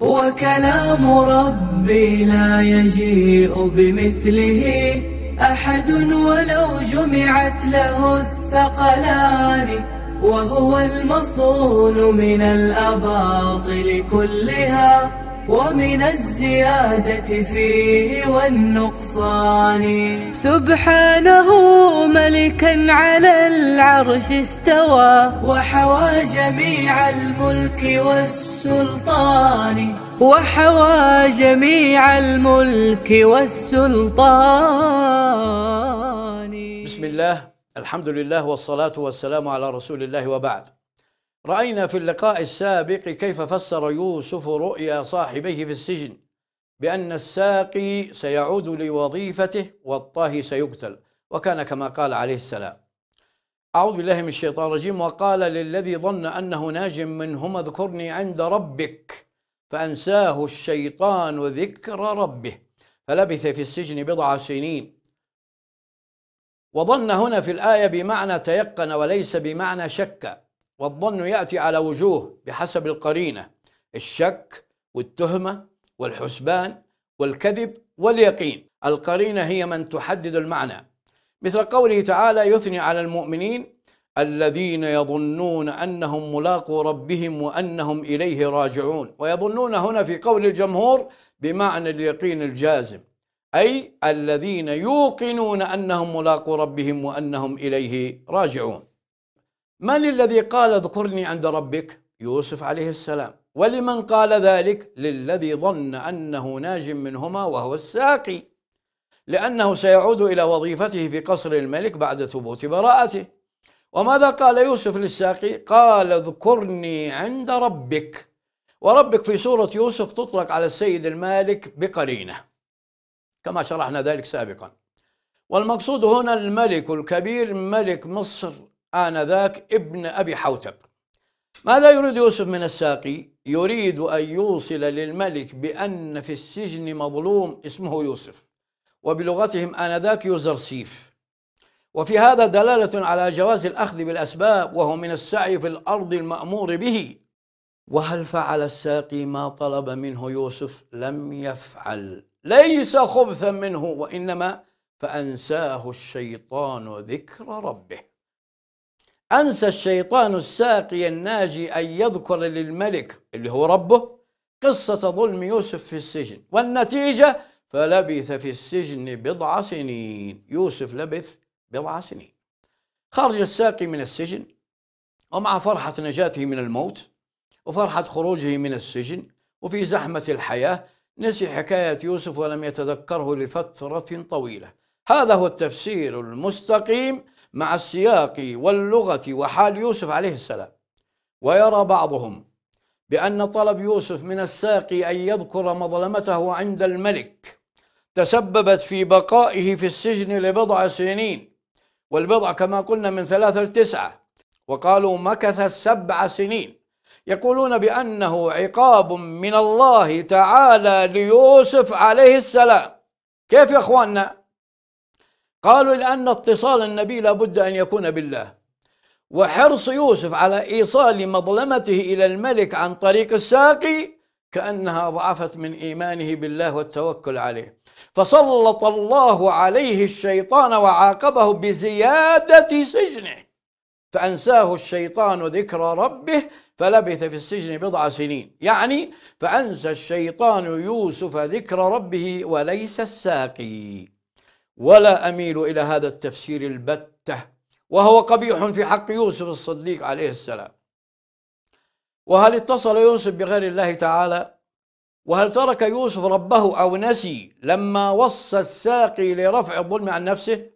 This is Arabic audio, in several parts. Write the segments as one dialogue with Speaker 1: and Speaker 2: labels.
Speaker 1: وكلام ربي لا يجيء بمثله أحد ولو جمعت له الثقلان وهو المصون من الأباطل كلها ومن الزيادة فيه والنقصان سبحانه ملكا على العرش استوى وحوى جميع الملك والسلطان والسلطان وحوى جميع الملك
Speaker 2: والسلطان بسم الله الحمد لله والصلاة والسلام على رسول الله وبعد رأينا في اللقاء السابق كيف فسر يوسف رؤيا صاحبيه في السجن بأن الساقي سيعود لوظيفته والطاهي سيقتل وكان كما قال عليه السلام أعوذ بالله من الشيطان الرجيم وقال للذي ظن أنه ناج منهما اذكرني عند ربك فأنساه الشيطان ذكر ربه فلبث في السجن بضع سنين وظن هنا في الآية بمعنى تيقن وليس بمعنى شك والظن يأتي على وجوه بحسب القرينة الشك والتهمة والحسبان والكذب واليقين القرينة هي من تحدد المعنى مثل قوله تعالى يثني على المؤمنين الذين يظنون انهم ملاقو ربهم وانهم اليه راجعون ويظنون هنا في قول الجمهور بمعنى اليقين الجازم اي الذين يوقنون انهم ملاقو ربهم وانهم اليه راجعون من الذي قال اذكرني عند ربك يوسف عليه السلام ولمن قال ذلك للذي ظن انه ناج منهما وهو الساقي لأنه سيعود إلى وظيفته في قصر الملك بعد ثبوت براءته وماذا قال يوسف للساقي قال اذكرني عند ربك وربك في سورة يوسف تطلق على السيد المالك بقرينة كما شرحنا ذلك سابقا والمقصود هنا الملك الكبير ملك مصر آنذاك ابن أبي حوتب ماذا يريد يوسف من الساقي يريد أن يوصل للملك بأن في السجن مظلوم اسمه يوسف وبلغتهم آنذاك يوزر سيف وفي هذا دلالة على جواز الأخذ بالأسباب وهو من السعي في الأرض المأمور به وهل فعل الساقي ما طلب منه يوسف لم يفعل ليس خبثا منه وإنما فأنساه الشيطان ذكر ربه أنسى الشيطان الساقي الناجي أن يذكر للملك اللي هو ربه قصة ظلم يوسف في السجن والنتيجة فلبث في السجن بضع سنين يوسف لبث بضع سنين خرج الساقي من السجن ومع فرحة نجاته من الموت وفرحة خروجه من السجن وفي زحمة الحياة نسي حكاية يوسف ولم يتذكره لفترة طويلة هذا هو التفسير المستقيم مع السياق واللغة وحال يوسف عليه السلام ويرى بعضهم بأن طلب يوسف من الساقي أن يذكر مظلمته عند الملك تسببت في بقائه في السجن لبضع سنين والبضع كما قلنا من ثلاثة لتسعة وقالوا مكث سبع سنين يقولون بأنه عقاب من الله تعالى ليوسف عليه السلام كيف يا أخواننا؟ قالوا لأن اتصال النبي لابد أن يكون بالله وحرص يوسف على إيصال مظلمته إلى الملك عن طريق الساقي كأنها ضعفت من إيمانه بالله والتوكل عليه فسلط الله عليه الشيطان وعاقبه بزيادة سجنه فأنساه الشيطان ذكر ربه فلبث في السجن بضع سنين يعني فأنسى الشيطان يوسف ذكر ربه وليس الساقي ولا أميل إلى هذا التفسير البتة وهو قبيح في حق يوسف الصديق عليه السلام وهل اتصل يوسف بغير الله تعالى وهل ترك يوسف ربه أو نسي لما وصى الساقي لرفع الظلم عن نفسه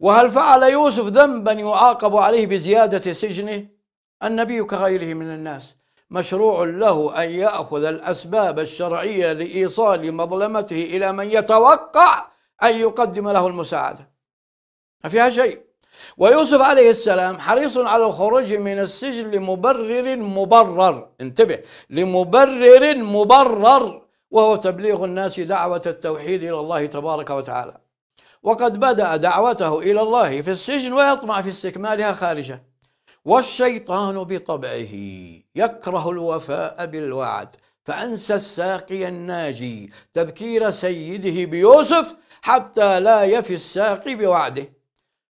Speaker 2: وهل فعل يوسف ذنبا يعاقب عليه بزيادة سجنه النبي كغيره من الناس مشروع له أن يأخذ الأسباب الشرعية لإيصال مظلمته إلى من يتوقع أن يقدم له المساعدة ما فيها شيء ويوسف عليه السلام حريص على الخروج من السجن لمبرر مبرر انتبه لمبرر مبرر وهو تبليغ الناس دعوة التوحيد إلى الله تبارك وتعالى وقد بدأ دعوته إلى الله في السجن ويطمع في استكمالها خارجه والشيطان بطبعه يكره الوفاء بالوعد فأنسى الساقي الناجي تذكير سيده بيوسف حتى لا يفي الساقي بوعده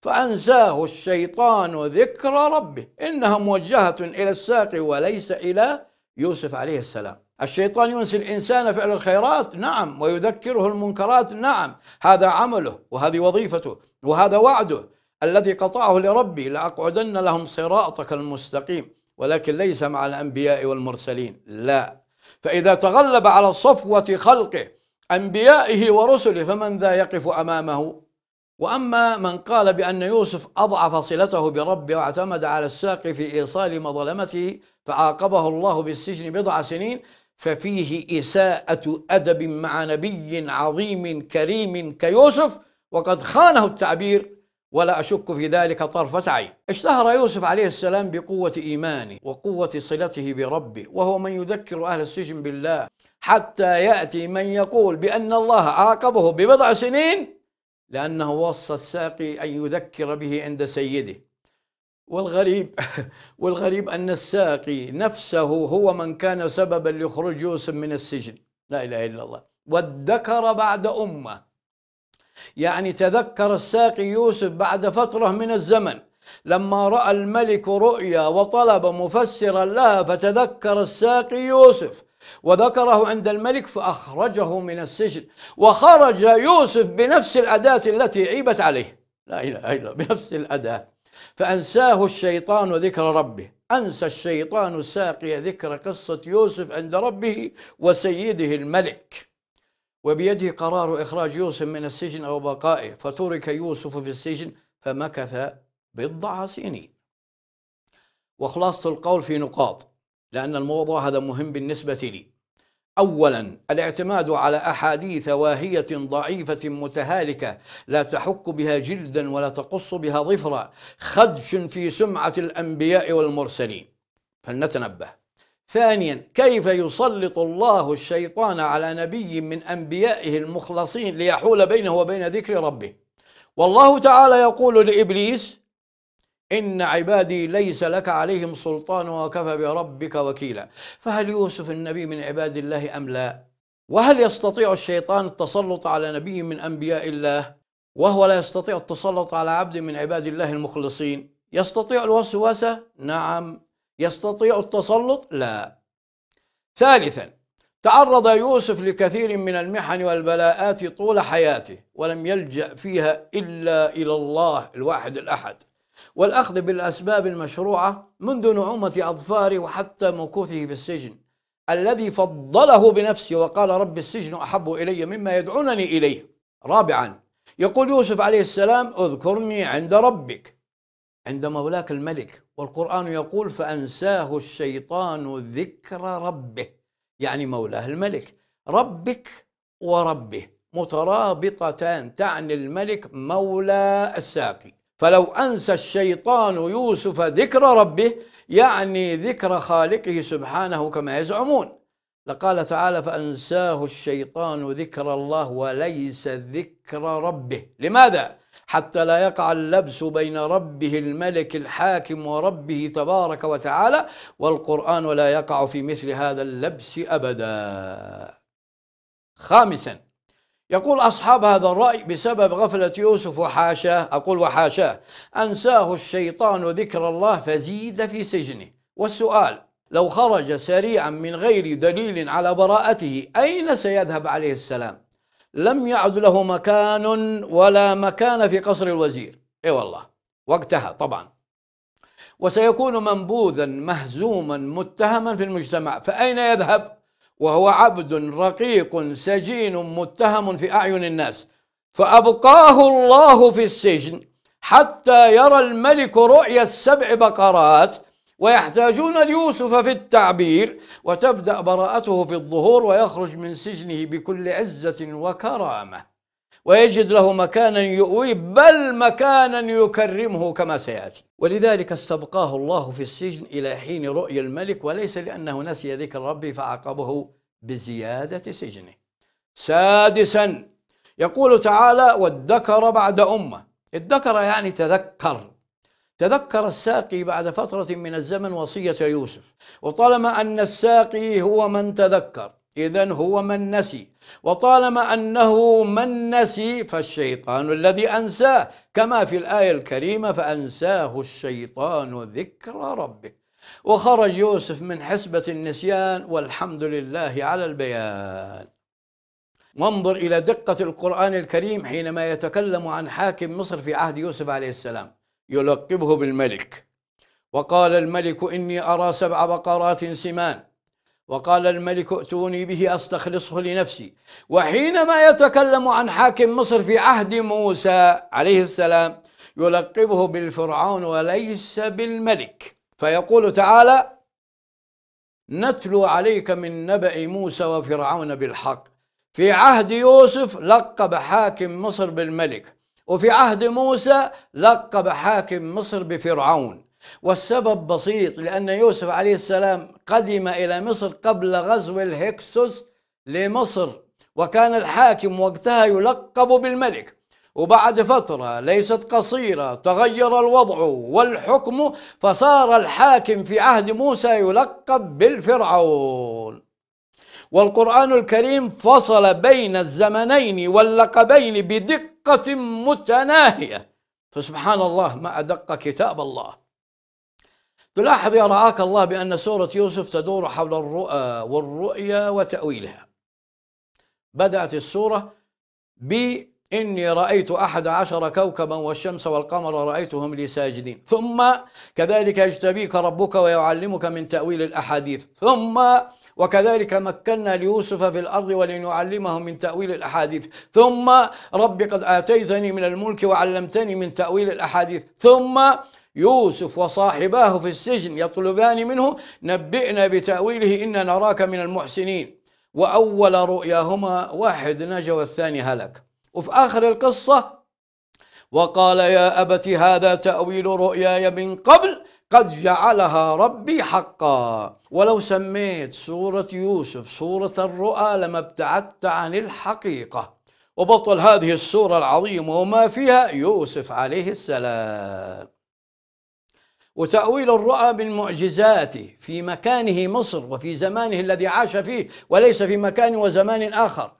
Speaker 2: فأنساه الشيطان ذكر ربه إنها موجهة إلى الساق وليس إلى يوسف عليه السلام الشيطان ينسي الإنسان فعل الخيرات نعم ويذكره المنكرات نعم هذا عمله وهذه وظيفته وهذا وعده الذي قطعه لربي لأقعدن لهم صراطك المستقيم ولكن ليس مع الأنبياء والمرسلين لا فإذا تغلب على صفوة خلقه أنبيائه ورسله فمن ذا يقف أمامه وأما من قال بأن يوسف أضعف صلته بربه واعتمد على الساق في إيصال مظلمته فعاقبه الله بالسجن بضع سنين ففيه إساءة أدب مع نبي عظيم كريم كيوسف وقد خانه التعبير ولا أشك في ذلك طرفة عين اشتهر يوسف عليه السلام بقوة إيمانه وقوة صلته بربه وهو من يذكر أهل السجن بالله حتى يأتي من يقول بأن الله عاقبه ببضع سنين لأنه وصى الساقي أن يذكر به عند سيده والغريب والغريب أن الساقي نفسه هو من كان سببا لخروج يوسف من السجن لا إله إلا الله وادكر بعد أمه يعني تذكر الساقي يوسف بعد فترة من الزمن لما رأى الملك رؤيا وطلب مفسرا لها فتذكر الساقي يوسف وذكره عند الملك فأخرجه من السجن وخرج يوسف بنفس الأداة التي عيبت عليه لا إله إلا بنفس الأداة فأنساه الشيطان ذكر ربه أنسى الشيطان الساقي ذكر قصة يوسف عند ربه وسيده الملك وبيده قرار إخراج يوسف من السجن أو بقائه فترك يوسف في السجن فمكث بضع سنين وخلاصة القول في نقاط لأن الموضوع هذا مهم بالنسبة لي أولا الاعتماد على أحاديث واهية ضعيفة متهالكة لا تحك بها جلدا ولا تقص بها ظفرا خدش في سمعة الأنبياء والمرسلين فلنتنبه ثانيا كيف يسلط الله الشيطان على نبي من أنبيائه المخلصين ليحول بينه وبين ذكر ربه والله تعالى يقول لإبليس إن عبادي ليس لك عليهم سلطان وكفى بربك وكيلا فهل يوسف النبي من عباد الله أم لا؟ وهل يستطيع الشيطان التسلط على نبي من أنبياء الله وهو لا يستطيع التسلط على عبد من عباد الله المخلصين؟ يستطيع الوسوسة؟ نعم يستطيع التسلط؟ لا ثالثا تعرض يوسف لكثير من المحن والبلاءات طول حياته ولم يلجأ فيها إلا إلى الله الواحد الأحد والأخذ بالأسباب المشروعة منذ نعومة أظفاره وحتى مكوثه في السجن الذي فضله بنفسه وقال رب السجن أحب إلي مما يدعونني إليه رابعا يقول يوسف عليه السلام اذكرني عند ربك عند مولاك الملك والقرآن يقول فأنساه الشيطان ذكر ربه يعني مولاه الملك ربك وربه مترابطتان تعني الملك مولى الساقي فلو أنسى الشيطان يوسف ذكر ربه يعني ذكر خالقه سبحانه كما يزعمون لقال تعالى فأنساه الشيطان ذكر الله وليس ذكر ربه لماذا؟ حتى لا يقع اللبس بين ربه الملك الحاكم وربه تبارك وتعالى والقرآن لا يقع في مثل هذا اللبس أبدا خامساً يقول أصحاب هذا الرأي بسبب غفلة يوسف وحاشاه أقول وحاشاه أنساه الشيطان ذكر الله فزيد في سجنه والسؤال لو خرج سريعا من غير دليل على براءته أين سيذهب عليه السلام لم يعد له مكان ولا مكان في قصر الوزير اي والله وقتها طبعا وسيكون منبوذا مهزوما متهما في المجتمع فأين يذهب وهو عبد رقيق سجين متهم في أعين الناس فأبقاه الله في السجن حتى يرى الملك رؤيا السبع بقرات ويحتاجون ليوسف في التعبير وتبدأ براءته في الظهور ويخرج من سجنه بكل عزة وكرامة ويجد له مكانا يؤويه بل مكانا يكرمه كما سيأتي ولذلك استبقاه الله في السجن إلى حين رؤي الملك وليس لأنه نسي ذكر ربه فعاقبه بزيادة سجنه سادسا يقول تعالى وادكر بعد أمة ادكر يعني تذكر تذكر الساقي بعد فترة من الزمن وصية يوسف وطالما أن الساقي هو من تذكر إذا هو من نسي وطالما أنه من نسي فالشيطان الذي أنساه كما في الآية الكريمة فأنساه الشيطان ذكر ربه وخرج يوسف من حسبة النسيان والحمد لله على البيان وانظر إلى دقة القرآن الكريم حينما يتكلم عن حاكم مصر في عهد يوسف عليه السلام يلقبه بالملك وقال الملك إني أرى سبع بقرات سمان وقال الملك ائتوني به استخلصه لنفسي وحينما يتكلم عن حاكم مصر في عهد موسى عليه السلام يلقبه بالفرعون وليس بالملك فيقول تعالى نتلو عليك من نبأ موسى وفرعون بالحق في عهد يوسف لقب حاكم مصر بالملك وفي عهد موسى لقب حاكم مصر بفرعون والسبب بسيط لأن يوسف عليه السلام قدم إلى مصر قبل غزو الهكسوس لمصر وكان الحاكم وقتها يلقب بالملك وبعد فترة ليست قصيرة تغير الوضع والحكم فصار الحاكم في عهد موسى يلقب بالفرعون والقرآن الكريم فصل بين الزمنين واللقبين بدقة متناهية فسبحان الله ما أدق كتاب الله تلاحظ يا رعاك الله بأن سورة يوسف تدور حول الرؤى آه، والرؤيا وتأويلها بدأت السورة بإني رأيت أحد عشر كوكبا والشمس والقمر رأيتهم لي ساجدين ثم كذلك يجتبيك ربك ويعلمك من تأويل الأحاديث ثم وكذلك مكنا ليوسف في الأرض ولنعلمه من تأويل الأحاديث ثم رب قد آتيتني من الملك وعلمتني من تأويل الأحاديث ثم يوسف وصاحباه في السجن يطلبان منه نبئنا بتأويله إنا نراك من المحسنين وأول رؤياهما واحد نجا والثاني هلك وفي آخر القصة وقال يا أبت هذا تأويل رؤياي من قبل قد جعلها ربي حقا ولو سميت سورة يوسف سورة الرؤى لما ابتعدت عن الحقيقة وبطل هذه السورة العظيمة وما فيها يوسف عليه السلام وتأويل الرؤى بالمعجزات في مكانه مصر وفي زمانه الذي عاش فيه وليس في مكان وزمان آخر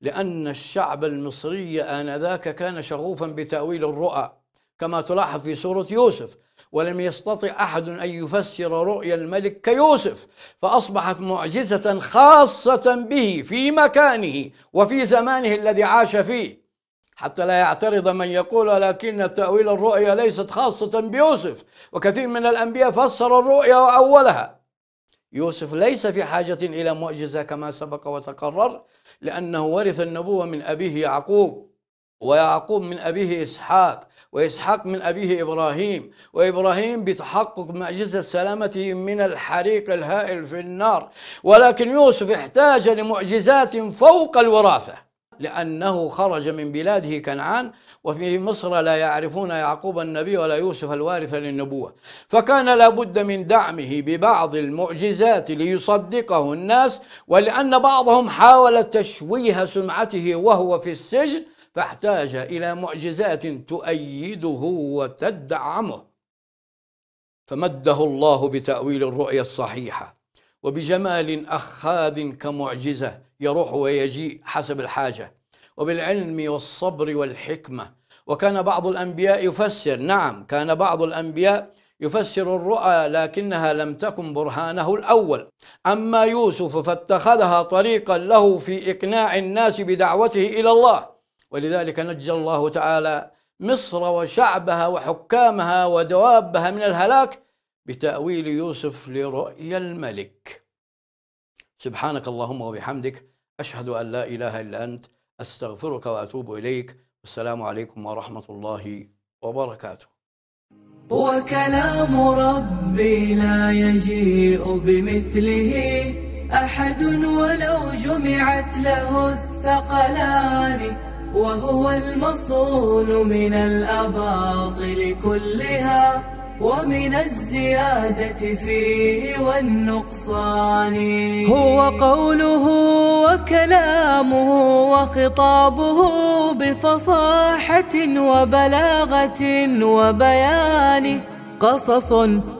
Speaker 2: لأن الشعب المصري آنذاك كان شغوفا بتأويل الرؤى كما تلاحظ في سورة يوسف ولم يستطع أحد أن يفسر رؤيا الملك كيوسف فأصبحت معجزة خاصة به في مكانه وفي زمانه الذي عاش فيه حتى لا يعترض من يقول لكن تأويل الرؤيا ليست خاصة بيوسف وكثير من الأنبياء فسر الرؤيا وأولها يوسف ليس في حاجة إلى معجزة كما سبق وتقرر لأنه ورث النبوة من أبيه يعقوب ويعقوب من أبيه إسحاق وإسحاق من أبيه إبراهيم وإبراهيم بتحقق معجزة سلامته من الحريق الهائل في النار ولكن يوسف احتاج لمعجزات فوق الوراثة لأنه خرج من بلاده كنعان وفي مصر لا يعرفون يعقوب النبي ولا يوسف الوارث للنبوة فكان لابد من دعمه ببعض المعجزات ليصدقه الناس ولأن بعضهم حاول تشويه سمعته وهو في السجن فاحتاج إلى معجزات تؤيده وتدعمه فمده الله بتأويل الرؤيا الصحيحة وبجمال أخاذ كمعجزة يروح ويجيء حسب الحاجة وبالعلم والصبر والحكمة وكان بعض الأنبياء يفسر نعم كان بعض الأنبياء يفسر الرؤى لكنها لم تكن برهانه الأول أما يوسف فاتخذها طريقا له في إقناع الناس بدعوته إلى الله ولذلك نجى الله تعالى مصر وشعبها وحكامها ودوابها من الهلاك بتأويل يوسف لرؤيا الملك سبحانك اللهم وبحمدك أشهد أن لا إله إلا أنت أستغفرك وأتوب إليك والسلام عليكم ورحمة الله وبركاته
Speaker 1: وكلام ربي لا يجيء بمثله أحد ولو جمعت له الثقلان وهو المصون من الأباطل كلها ومن الزيادة فيه والنقصان هو قوله وكلامه وخطابه بفصاحة وبلاغة وبيان قصص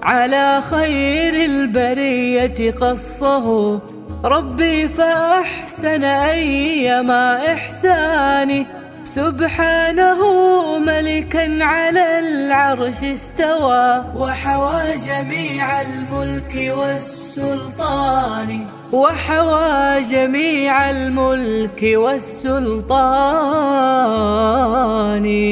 Speaker 1: على خير البرية قصه ربي فأحسن أيما إحساني سبحانه ملكا على العرش استوى وحوى جميع الملك والسلطان وحوى جميع الملك والسلطان